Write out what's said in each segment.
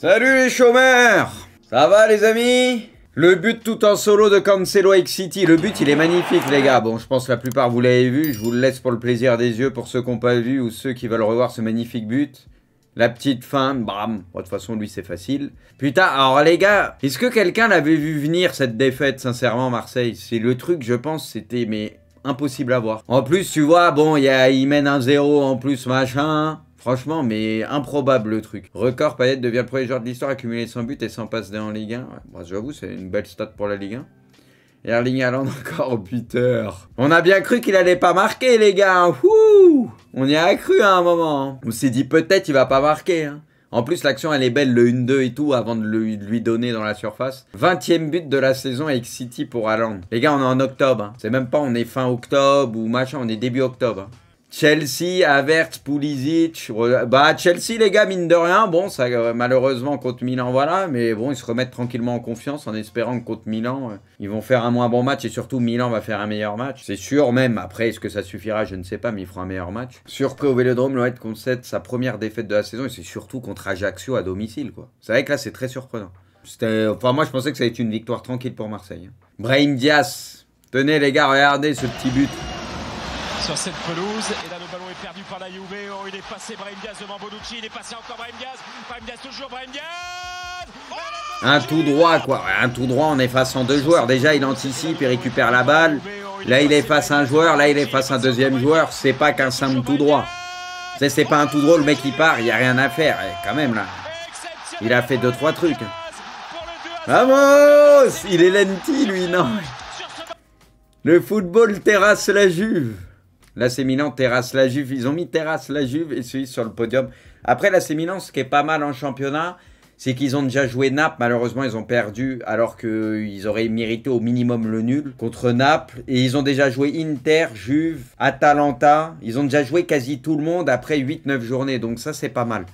Salut les chômeurs Ça va les amis Le but tout en solo de Cancelo X City, le but il est magnifique les gars. Bon je pense que la plupart vous l'avez vu, je vous le laisse pour le plaisir des yeux pour ceux qui n'ont pas vu ou ceux qui veulent revoir ce magnifique but. La petite fin, bram. de toute façon, lui, c'est facile. Putain, alors les gars, est-ce que quelqu'un l'avait vu venir cette défaite, sincèrement, Marseille C'est le truc, je pense, c'était mais impossible à voir. En plus, tu vois, bon, il y a, mène un 0 en plus, machin. Franchement, mais improbable le truc. Record, Payet devient le premier joueur de l'histoire à cumuler 100 buts et 100 passes en Ligue 1. Je vous j'avoue, c'est une belle stat pour la Ligue 1. Et Erling Haaland encore buteur. On a bien cru qu'il allait pas marquer, les gars. On y a cru hein, à un moment. Hein. On s'est dit peut-être il va pas marquer. Hein. En plus, l'action, elle est belle, le 1-2 et tout, avant de, lui donner dans la surface. 20 e but de la saison avec City pour Haaland. Les gars, on est en octobre. C'est même pas on est fin octobre ou machin, on est début octobre. Chelsea Avert, Pulisic. Bah, Chelsea, les gars, mine de rien, bon, ça, euh, malheureusement, contre Milan, voilà. Mais bon, ils se remettent tranquillement en confiance en espérant que contre Milan, euh, ils vont faire un moins bon match et surtout Milan va faire un meilleur match. C'est sûr, même. Après, est-ce que ça suffira Je ne sais pas, mais ils feront un meilleur match. Surpris au vélodrome, l'OED concède sa première défaite de la saison et c'est surtout contre Ajaccio à domicile, quoi. C'est vrai que là, c'est très surprenant. Enfin, moi, je pensais que ça allait être une victoire tranquille pour Marseille. Hein. Brahim Diaz. Tenez, les gars, regardez ce petit but sur cette pelouse. Et là, le ballon est perdu par la Juve. Oh, il est passé Brahim devant Bonucci. Il est passé encore Brahim Diaz. Brahim Diaz toujours Brahim un tout droit, quoi. Un tout droit, en effaçant deux joueurs. Déjà, il anticipe, et récupère la balle. Là, il est face un joueur. Là, il est face un deuxième joueur. C'est pas qu'un simple tout droit. C'est pas un tout droit, le mec il part, il a rien à faire. Et eh, quand même, là. Il a fait deux, trois trucs. Vamos Il est lenti, lui, non le football terrasse la Juve. La Milan terrasse la Juve. Ils ont mis terrasse la Juve et celui sur le podium. Après, la Milan, ce qui est pas mal en championnat, c'est qu'ils ont déjà joué Naples. Malheureusement, ils ont perdu alors qu'ils auraient mérité au minimum le nul contre Naples. Et ils ont déjà joué Inter, Juve, Atalanta. Ils ont déjà joué quasi tout le monde après 8-9 journées. Donc ça, c'est pas mal.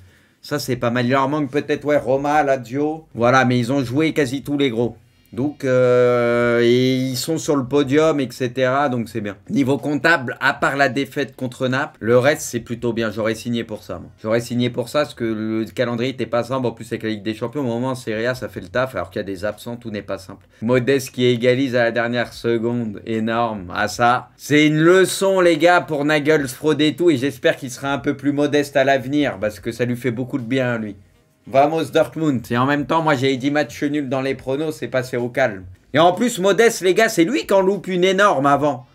Ça, c'est pas mal. Il leur manque peut-être, ouais, Roma, Lazio. Voilà, mais ils ont joué quasi tous les gros. Donc, euh, ils sont sur le podium, etc. Donc, c'est bien. Niveau comptable, à part la défaite contre Naples, le reste, c'est plutôt bien. J'aurais signé pour ça. J'aurais signé pour ça parce que le calendrier n'était pas simple. En plus, avec la Ligue des Champions, au moment en Serie ça fait le taf. Alors qu'il y a des absents, tout n'est pas simple. Modeste qui égalise à la dernière seconde. Énorme. À ça. C'est une leçon, les gars, pour Nagels, Fraud et tout. Et j'espère qu'il sera un peu plus modeste à l'avenir parce que ça lui fait beaucoup de bien, lui. Vamos Dortmund. Et en même temps, moi j'avais dit match nul dans les pronos, c'est passé au calme. Et en plus, Modeste, les gars, c'est lui qui en loupe une énorme avant.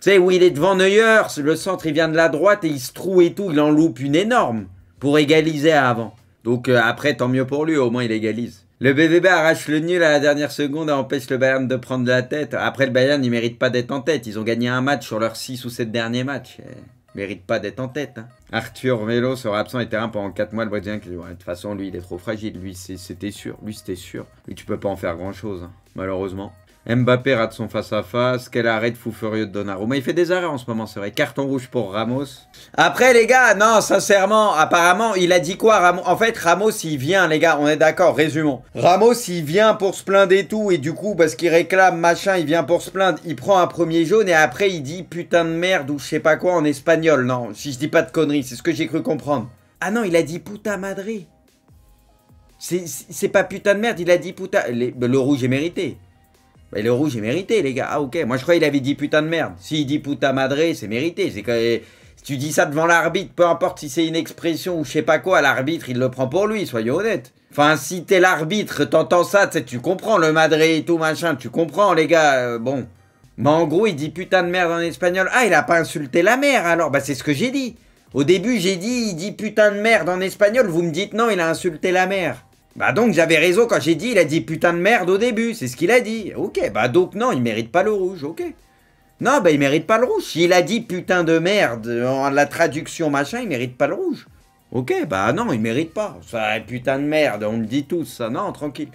Tu sais, où il est devant Neuer, le centre il vient de la droite et il se troue et tout, il en loupe une énorme pour égaliser avant. Donc euh, après, tant mieux pour lui, au moins il égalise. Le BVB arrache le nul à la dernière seconde et empêche le Bayern de prendre la tête. Après, le Bayern, il mérite pas d'être en tête. Ils ont gagné un match sur leurs 6 ou 7 derniers matchs mérite pas d'être en tête. Hein. Arthur Melo sera absent des terrains pendant 4 mois. Le Brésilien De toute façon, lui, il est trop fragile. Lui, c'était sûr. Lui, c'était sûr. Lui, tu peux pas en faire grand chose, hein, malheureusement. Mbappé rate son face-à-face. qu'elle Quel arrêt de fou furieux de Donnarumma. Il fait des arrêts en ce moment, c'est vrai. Carton rouge pour Ramos. Après, les gars, non, sincèrement, apparemment, il a dit quoi, Ramos En fait, Ramos, il vient, les gars, on est d'accord, résumons. Ramos, il vient pour se plaindre et tout. Et du coup, parce qu'il réclame, machin, il vient pour se plaindre. Il prend un premier jaune et après, il dit putain de merde ou je sais pas quoi en espagnol. Non, si je dis pas de conneries, c'est ce que j'ai cru comprendre. Ah non, il a dit puta madre. C'est pas putain de merde, il a dit puta, le rouge est mérité. Mais bah, le rouge est mérité, les gars. Ah, ok. Moi, je crois qu'il avait dit putain de merde. S'il dit putain madré, c'est mérité. C'est si eh, tu dis ça devant l'arbitre, peu importe si c'est une expression ou je sais pas quoi, l'arbitre, il le prend pour lui, soyons honnêtes. Enfin, si t'es l'arbitre, t'entends ça, tu comprends le madré et tout, machin, tu comprends, les gars. Euh, bon. Mais en gros, il dit putain de merde en espagnol. Ah, il a pas insulté la mère alors. Bah, c'est ce que j'ai dit. Au début, j'ai dit, il dit putain de merde en espagnol. Vous me dites non, il a insulté la mère. Bah donc j'avais raison quand j'ai dit, il a dit putain de merde au début, c'est ce qu'il a dit. Ok, bah donc non, il mérite pas le rouge, ok. Non, bah il mérite pas le rouge. Il a dit putain de merde, en la traduction machin, il mérite pas le rouge. Ok, bah non, il mérite pas. Ça, putain de merde, on le dit tous, ça, non, tranquille.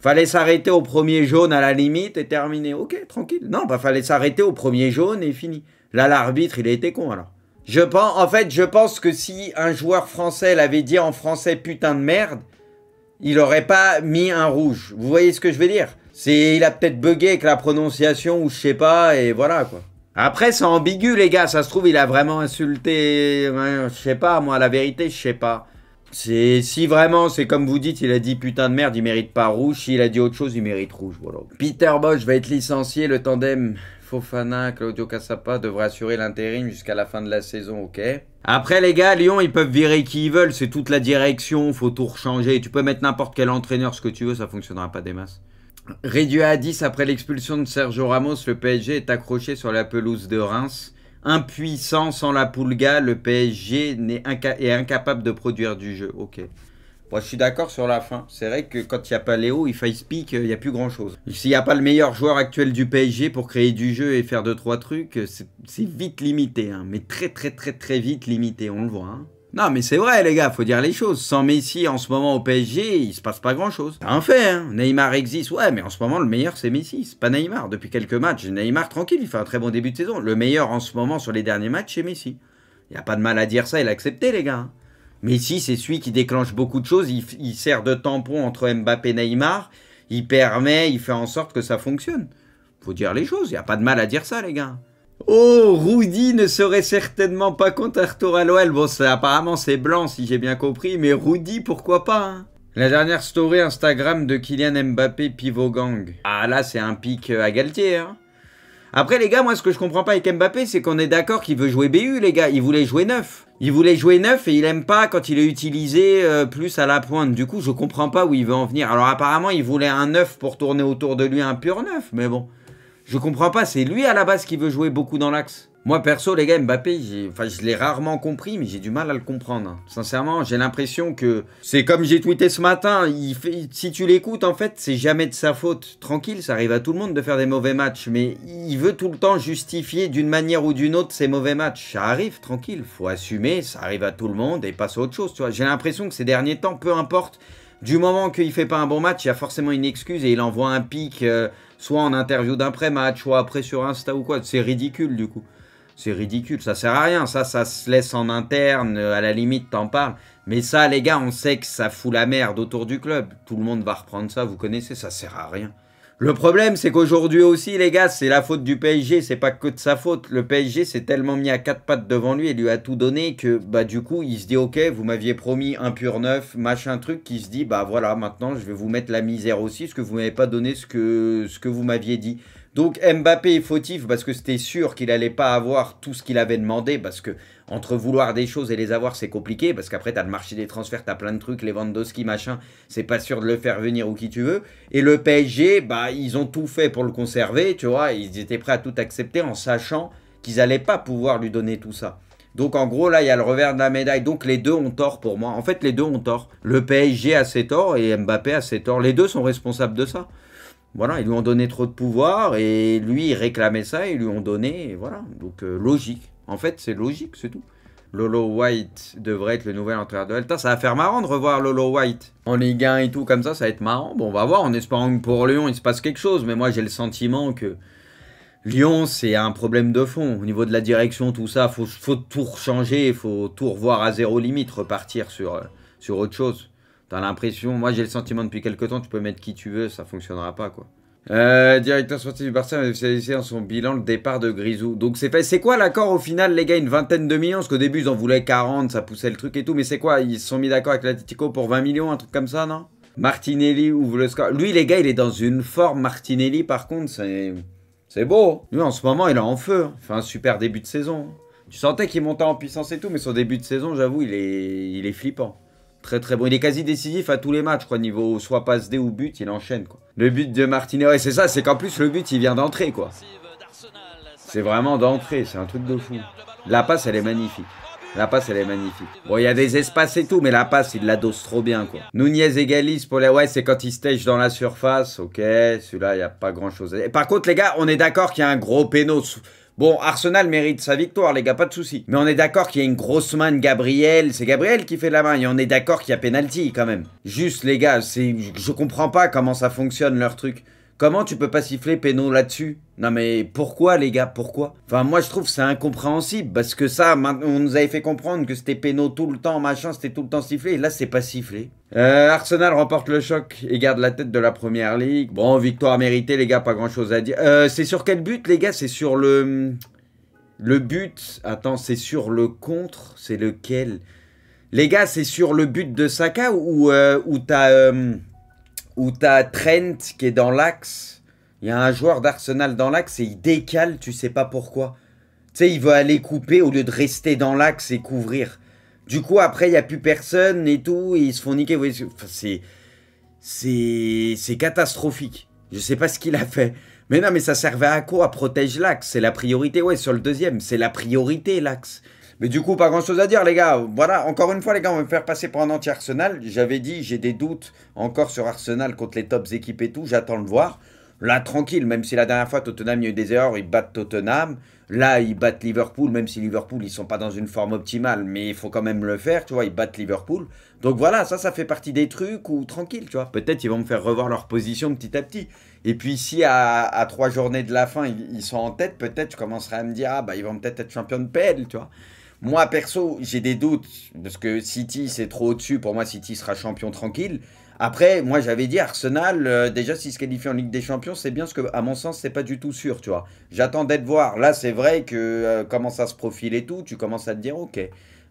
Fallait s'arrêter au premier jaune à la limite et terminer. Ok, tranquille. Non, bah fallait s'arrêter au premier jaune et fini. Là, l'arbitre, il a été con alors. Je pense, en fait, je pense que si un joueur français l'avait dit en français putain de merde, il aurait pas mis un rouge. Vous voyez ce que je veux dire C'est il a peut-être bugué avec la prononciation ou je sais pas et voilà quoi. Après c'est ambigu les gars, ça se trouve il a vraiment insulté euh, je sais pas moi la vérité, je sais pas. C'est si vraiment c'est comme vous dites, il a dit putain de merde, il mérite pas rouge, s'il a dit autre chose, il mérite rouge Peter Bosch va être licencié le tandem Fofana, Claudio Cassapa devraient assurer l'intérim jusqu'à la fin de la saison, ok après les gars, Lyon, ils peuvent virer qui ils veulent, c'est toute la direction, faut tout changer. Tu peux mettre n'importe quel entraîneur ce que tu veux, ça fonctionnera pas des masses. Réduit à 10 après l'expulsion de Sergio Ramos, le PSG est accroché sur la pelouse de Reims. Impuissant sans la Pulga, le PSG est, incapable de produire du jeu. Ok je suis d'accord sur la fin. C'est vrai que quand il n'y a pas Léo, il faille speak, il n'y a plus grand chose. S'il n'y a pas le meilleur joueur actuel du PSG pour créer du jeu et faire 2-3 trucs, c'est vite limité, hein. mais très très très très vite limité, on le voit. Hein. Non, mais c'est vrai, les gars, faut dire les choses. Sans Messi en ce moment au PSG, il se passe pas grand chose. C'est un fait, hein. Neymar existe, ouais, mais en ce moment, le meilleur, c'est Messi. C'est pas Neymar. Depuis quelques matchs, Neymar, tranquille, il fait un très bon début de saison. Le meilleur en ce moment sur les derniers matchs, c'est Messi. Il n'y a pas de mal à dire ça il a accepté les gars. Mais si, c'est celui qui déclenche beaucoup de choses. Il, sert de tampon entre Mbappé et Neymar. Il permet, il fait en sorte que ça fonctionne. Faut dire les choses. Il n'y a pas de mal à dire ça, les gars. Oh, Rudy ne serait certainement pas contre Arthur à Bon, apparemment, c'est blanc, si j'ai bien compris. Mais Rudy, pourquoi pas hein? la dernière story Instagram de Kylian Mbappé Pivot Gang. Ah là, c'est un pic euh, à Galtier. Hein après, les gars, moi, ce que je comprends pas avec Mbappé, c'est qu'on est, d'accord qu'il veut jouer BU, les gars. Il voulait jouer neuf. Il voulait jouer neuf et il aime pas quand il est utilisé euh, plus à la pointe. Du coup, je comprends pas où il veut en venir. Alors, apparemment, il voulait un neuf pour tourner autour de lui un pur neuf. Mais bon, je comprends pas. C'est lui à la base qui veut jouer beaucoup dans l'axe. Moi, perso, les gars, Mbappé, enfin, je l'ai rarement compris, mais j'ai du mal à le comprendre. Sincèrement, j'ai l'impression que c'est comme j'ai tweeté ce matin. si tu l'écoutes, en fait, c'est jamais de sa faute. Tranquille, ça arrive à tout le monde de faire des mauvais matchs, mais il veut tout le temps justifier d'une manière ou d'une autre ses mauvais matchs. Ça arrive, tranquille, faut assumer, ça arrive à tout le monde et passe à autre chose. Tu vois, j'ai l'impression que ces derniers temps, peu importe. Du moment qu'il fait pas un bon match, il y a forcément une excuse et il envoie un pic, euh, soit en interview d'après-match, soit après sur Insta ou quoi. C'est ridicule du coup. C'est ridicule, ça sert à rien, ça, ça se laisse en interne, à la limite, t'en parles. Mais ça, les gars, on sait que ça fout la merde autour du club. Tout le monde va reprendre ça, vous connaissez, ça sert à rien. Le problème, c'est qu'aujourd'hui aussi, les gars, c'est la faute du PSG, c'est pas que de sa faute. Le PSG s'est tellement mis à quatre pattes devant lui et lui a tout donné que, bah, du coup, il se dit, ok, vous m'aviez promis un pur neuf, machin truc, qui se dit, bah voilà, maintenant, je vais vous mettre la misère aussi, parce que vous m'avez pas donné ce que, ce que vous m'aviez dit. Donc Mbappé est fautif parce que c'était sûr qu'il n'allait pas avoir tout ce qu'il avait demandé parce que entre vouloir des choses et les avoir c'est compliqué parce qu'après as le marché des transferts, as plein de trucs, les Lewandowski machin, c'est pas sûr de le faire venir ou qui tu veux. Et le PSG, bah ils ont tout fait pour le conserver, tu vois, ils étaient prêts à tout accepter en sachant qu'ils n'allaient pas pouvoir lui donner tout ça. Donc en gros là il y a le revers de la médaille. Donc les deux ont tort pour moi. En fait les deux ont tort. Le PSG a ses torts et Mbappé a ses torts. Les deux sont responsables de ça. Voilà, ils lui ont donné trop de pouvoir et lui, il réclamait ça, ils lui ont donné, voilà. Donc, euh, logique. En fait, c'est logique, c'est tout. Lolo White devrait être le nouvel entraîneur de delta Ça va faire marrant de revoir Lolo White en Ligue 1 et tout comme ça. Ça va être marrant. Bon, on va voir en espérant que pour Lyon, il se passe quelque chose. Mais moi, j'ai le sentiment que Lyon, c'est un problème de fond. Au niveau de la direction, tout ça, faut, faut tout changer, faut tout revoir à zéro limite, repartir sur, euh, sur autre chose. T'as l'impression, moi j'ai le sentiment depuis quelques temps, tu peux mettre qui tu veux, ça fonctionnera pas quoi. Euh, directeur sportif du Barça a officialisé dans son bilan le départ de Grisou. Donc c'est quoi l'accord au final, les gars Une vingtaine de millions Parce qu'au début ils en voulaient 40, ça poussait le truc et tout. Mais c'est quoi Ils se sont mis d'accord avec l'Atletico pour 20 millions, un truc comme ça, non Martinelli ouvre le score. Lui, les gars, il est dans une forme. Martinelli, par contre, c'est. C'est beau. Lui, en ce moment, il est en feu. Il fait un super début de saison. Tu sentais qu'il montait en puissance et tout, mais son début de saison, j'avoue, il est, il est flippant. Très très bon. Il est quasi décisif à tous les matchs, quoi. Niveau soit passe D ou but, il enchaîne, quoi. Le but de Martinez, ouais, c'est ça, c'est qu'en plus le but il vient d'entrer, quoi. C'est vraiment d'entrer. c'est un truc de fou. La passe, elle est magnifique. La passe, elle est magnifique. Bon, il y a des espaces et tout, mais la passe, il la dose trop bien, quoi. Nunez égalise pour les... Ouais, c'est quand il stage dans la surface. Ok, celui-là, il n'y a pas grand-chose Par contre, les gars, on est d'accord qu'il y a un gros péno Bon, Arsenal mérite sa victoire, les gars, pas de souci. Mais on est d'accord qu'il y a une grosse main de Gabriel. C'est Gabriel qui fait la main. Et on est d'accord qu'il y a penalty quand même. Juste, les gars, c'est, je comprends pas comment ça fonctionne leur truc. Comment tu peux pas siffler Pénaud là-dessus Non mais pourquoi les gars, pourquoi Enfin moi je trouve c'est incompréhensible parce que ça, on nous avait fait comprendre que c'était Pénaud tout le temps, machin, c'était tout le temps sifflé et là c'est pas sifflé. Euh, Arsenal remporte le choc et garde la tête de la première ligue. Bon, victoire méritée les gars, pas grand chose à dire. Euh, c'est sur quel but les gars C'est sur le... Le but, attends, c'est sur le contre, c'est lequel Les gars, c'est sur le but de Saka ou, euh, ou t'as où t'as Trent qui est dans l'axe. Il y a un joueur d'Arsenal dans l'axe et il décale, tu sais pas pourquoi. Tu sais, il veut aller couper au lieu de rester dans l'axe et couvrir. Du coup, après, il n'y a plus personne et tout, et ils se font niquer. c'est. C'est catastrophique. Je sais pas ce qu'il a fait. Mais non, mais ça servait à quoi à Protège l'axe. C'est la priorité. Ouais, sur le deuxième, c'est la priorité, l'axe. Mais du coup, pas grand chose à dire, les gars. Voilà, encore une fois, les gars, on va me faire passer pour un anti-Arsenal. J'avais dit, j'ai des doutes encore sur Arsenal contre les tops équipes et tout. J'attends le voir. Là, tranquille, même si la dernière fois, Tottenham, il y a eu des erreurs, ils battent Tottenham. Là, ils battent Liverpool, même si Liverpool, ils sont pas dans une forme optimale, mais il faut quand même le faire, tu vois, ils battent Liverpool. Donc voilà, ça, ça fait partie des trucs où tranquille, tu vois. Peut-être ils vont me faire revoir leur position petit à petit. Et puis si à, à trois journées de la fin, ils, sont en tête, peut-être je commencerai à me dire, ah bah ils vont peut-être être champions de PL, tu vois. Moi, perso, j'ai des doutes, parce que City, c'est trop au-dessus. Pour moi, City sera champion tranquille. Après, moi, j'avais dit Arsenal, euh, déjà, s'ils se qualifie en Ligue des Champions, c'est bien, ce que, à mon sens, c'est pas du tout sûr, tu vois. J'attendais de voir. Là, c'est vrai que euh, comment ça se profile et tout, tu commences à te dire, ok,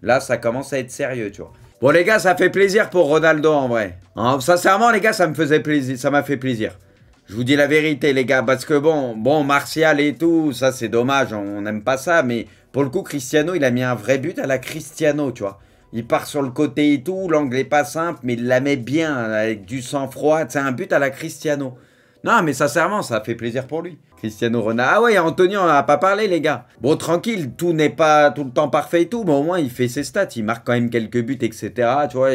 là, ça commence à être sérieux, tu vois. Bon, les gars, ça fait plaisir pour Ronaldo, en vrai. Hein, sincèrement, les gars, ça me faisait plaisir, ça m'a fait plaisir. Je vous dis la vérité, les gars, parce que bon, bon, Martial et tout, ça c'est dommage, on n'aime pas ça, mais pour le coup, Cristiano, il a mis un vrai but à la Cristiano, tu vois. Il part sur le côté et tout, l'angle n'est pas simple, mais il la met bien, avec du sang-froid. C'est un but à la Cristiano. Non, mais sincèrement, ça fait plaisir pour lui. Cristiano Ronaldo. Ah ouais, Antonio, on n'a pas parlé, les gars. Bon, tranquille, tout n'est pas tout le temps parfait et tout, mais au moins, il fait ses stats. Il marque quand même quelques buts, etc. Tu vois,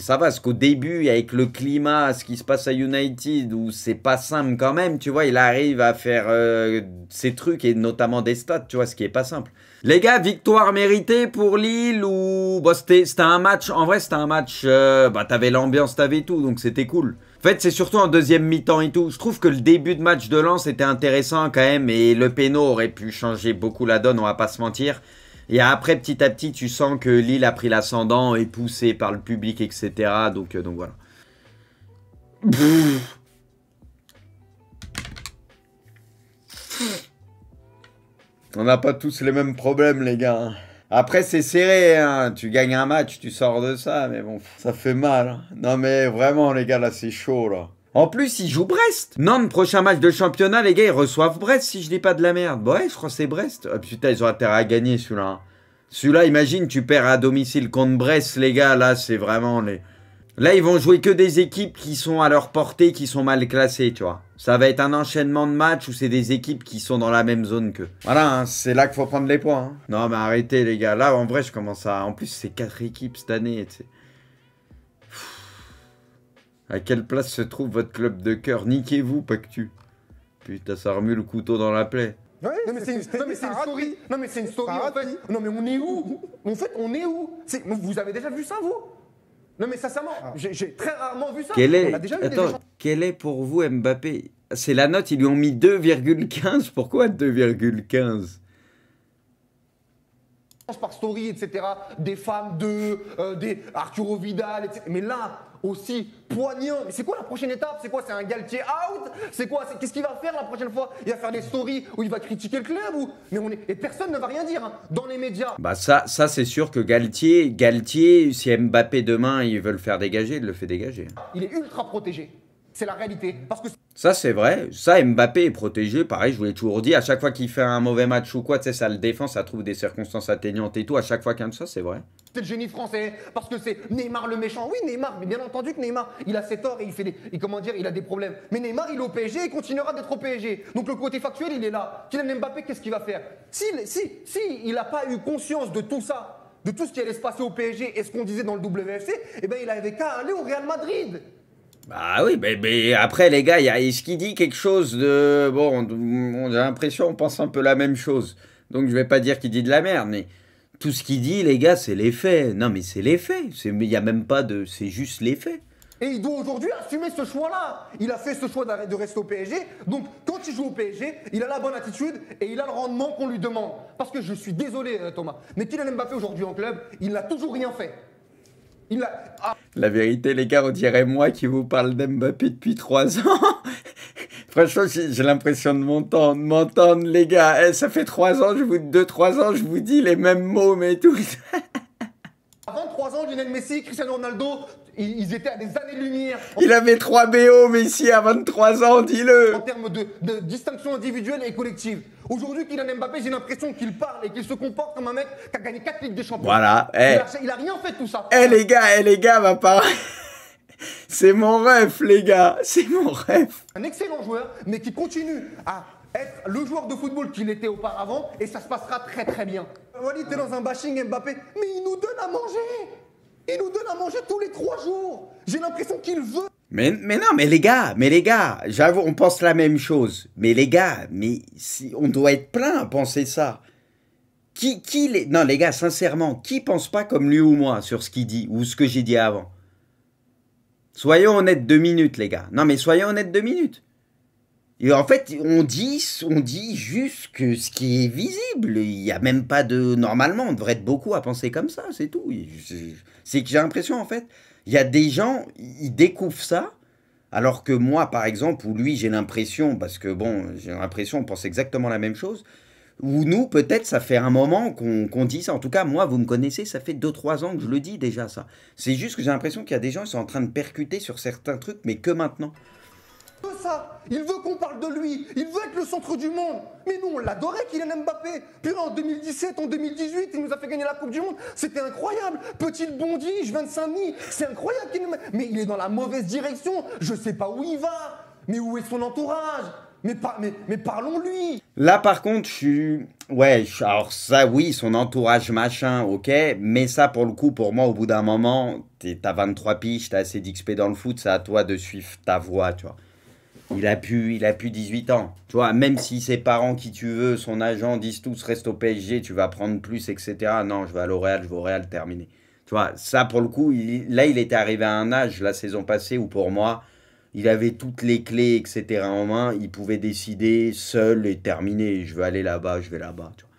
ça va. Parce qu'au début, avec le climat, ce qui se passe à United, où c'est pas simple quand même, tu vois, il arrive à faire euh, ses trucs et notamment des stats, tu vois, ce qui est pas simple. Les gars, victoire méritée pour Lille ou. Bon, bah, c'était un match. En vrai, c'était un match. Euh, bah, t'avais l'ambiance, t'avais tout, donc c'était cool. En fait, c'est surtout en deuxième mi-temps et tout. Je trouve que le début de match de Lens était intéressant quand même et le péno aurait pu changer beaucoup la donne, on va pas se mentir. Et après, petit à petit, tu sens que Lille a pris l'ascendant et poussé par le public, etc. Donc, euh, donc voilà. On n'a pas tous les mêmes problèmes, les gars. Hein. Après, c'est serré, hein. tu gagnes un match, tu sors de ça, mais bon, ça fait mal. Hein. Non mais vraiment, les gars, là, c'est chaud, là. En plus, ils jouent Brest. le prochain match de championnat, les gars, ils reçoivent Brest, si je dis pas de la merde. Bah ouais, je crois que c'est Brest. Ah, putain, ils ont intérêt à gagner, celui-là. Hein. Celui-là, imagine, tu perds à domicile contre Brest, les gars, là, c'est vraiment les... Là, ils vont jouer que des équipes qui sont à leur portée, qui sont mal classées, tu vois. Ça va être un enchaînement de matchs où c'est des équipes qui sont dans la même zone qu'eux. Voilà, hein, c'est là qu'il faut prendre les points. Hein. Non, mais arrêtez, les gars. Là, en vrai, je commence à... En plus, c'est quatre équipes cette année, tu sais. À quelle place se trouve votre club de cœur Niquez-vous, pas tu... Putain, ça remue le couteau dans la plaie. non, mais c'est une, story. Non, mais c'est une story, Non, mais on est où En fait, on est où Vous avez déjà vu ça, vous non, mais sincèrement, ah. j'ai très rarement vu ça. On déjà vu quel est pour vous Mbappé C'est la note, ils lui ont mis 2,15. Pourquoi 2,15 par story, etc. Des femmes de, euh, des Arturo Vidal, etc. Mais là, aussi poignant. Mais c'est quoi la prochaine étape C'est quoi C'est un Galtier out C'est quoi Qu'est-ce qu'il va faire la prochaine fois Il va faire des stories où il va critiquer le club ou Mais on est... Et personne ne va rien dire hein, dans les médias. Bah ça, ça c'est sûr que Galtier, Galtier, si Mbappé demain, ils veulent faire dégager, il le fait dégager. Il est ultra protégé. C'est la réalité. Parce que... Ça, c'est vrai. Ça, Mbappé est protégé. Pareil, je vous l'ai toujours dit. À chaque fois qu'il fait un mauvais match ou quoi, tu ça le défend, ça trouve des circonstances atteignantes et tout. À chaque fois qu'un de ça, c'est vrai. C'est le génie français. Parce que c'est Neymar le méchant. Oui, Neymar. Mais bien entendu que Neymar, il a ses torts et il fait des. comment dire, il a des problèmes. Mais Neymar, il est au PSG et continuera d'être au PSG. Donc le côté factuel, il est là. aime Mbappé, qu'est-ce qu'il va faire si, si, si, il n'a pas eu conscience de tout ça, de tout ce qui allait se passer au PSG et ce qu'on disait dans le WFC, eh ben, il avait qu'à aller au Real Madrid. Bah oui, mais, mais, après les gars, est-ce qu'il dit quelque chose de... Bon, on, a l'impression, on pense un peu la même chose. Donc je vais pas dire qu'il dit de la merde, mais tout ce qu'il dit, les gars, c'est les faits. Non mais c'est les faits, il n'y a même pas de... C'est juste les faits. Et il doit aujourd'hui assumer ce choix-là. Il a fait ce choix de rester au PSG. Donc, quand il joue au PSG, il a la bonne attitude et il a le rendement qu'on lui demande. Parce que je suis désolé, euh, Thomas, mais qu'il Kylian Mbappé aujourd'hui en club, il n'a toujours rien fait. Ah. La vérité, les gars, on dirait moi qui vous parle d'Mbappé depuis 3 ans. Franchement, j'ai l'impression de m'entendre, m'entendre, les gars. Eh, ça fait 3 ans, je vous, 2-3 ans, je vous dis les mêmes mots, mais tout. Avant 3 ans, Lionel Messi, Cristiano Ronaldo, ils étaient à des années-lumière. Il avait 3 BO, Messi, à 23 ans, dis-le. En termes de, de distinction individuelle et collective. Aujourd'hui, Kylian Mbappé, j'ai l'impression qu'il parle et qu'il se comporte comme un mec qui a gagné 4 Ligues de Champions. Voilà. Eh. Il, a, rien fait tout ça. Eh les gars, eh les gars, va pas. C'est mon rêve, les gars. C'est mon rêve. Un excellent joueur, mais qui continue à être le joueur de football qu'il était auparavant et ça se passera très très bien. Il était dans un bashing Mbappé, mais il nous donne à manger. Il nous donne à manger tous les 3 jours. J'ai l'impression qu'il veut. Mais, non, mais les gars, mais les gars, j'avoue, on pense la même chose. Mais les gars, mais si, on doit être plein à penser ça. Qui, qui Non, les gars, sincèrement, qui pense pas comme lui ou moi sur ce qu'il dit ou ce que j'ai dit avant Soyons honnêtes deux minutes, les gars. Non, mais soyons honnêtes deux minutes. Et en fait, on dit, on dit juste ce qui est visible, il n'y a même pas de... Normalement, on devrait être beaucoup à penser comme ça, c'est tout. C'est que j'ai l'impression, en fait, il y a des gens, ils découvrent ça, alors que moi, par exemple, ou lui, j'ai l'impression, parce que bon, j'ai l'impression, on pense exactement la même chose, ou nous, peut-être, ça fait un moment qu'on dit ça. En tout cas, moi, vous me connaissez, ça fait 2-3 ans que je le dis déjà, ça. C'est juste que j'ai l'impression qu'il y a des gens qui sont en train de percuter sur certains trucs, mais que maintenant. Il veut qu'on parle de lui. Il veut être le centre du monde. Mais nous, on l'adorait, Kylian Mbappé. Puis en 2017, en 2018, il nous a fait gagner la Coupe du Monde. C'était incroyable. Petit bondige, 25 minutes C'est incroyable. Mais il est dans la mauvaise direction. Je sais pas où il va. Mais où est son entourage mais, mais, parlons-lui Là, par contre, je suis... Ouais, alors ça, oui, son entourage, machin, ok. Mais ça, pour le coup, pour moi, au bout d'un moment, t'as 23 piges, t'as assez d'XP dans le foot, c'est à toi de suivre ta voie, tu vois. Il a pu il a pu 18 ans. Tu vois, même si ses parents, qui tu veux, son agent disent tous reste au PSG, tu vas prendre plus, etc. Non, je vais à L'Oréal, je vais au Real, terminé. Tu vois, ça pour le coup, là, il était arrivé à un âge la saison passée où pour moi, il avait toutes les clés, etc. en main. Il pouvait décider seul et terminé. Je vais aller là-bas, je vais là-bas. Tu vois.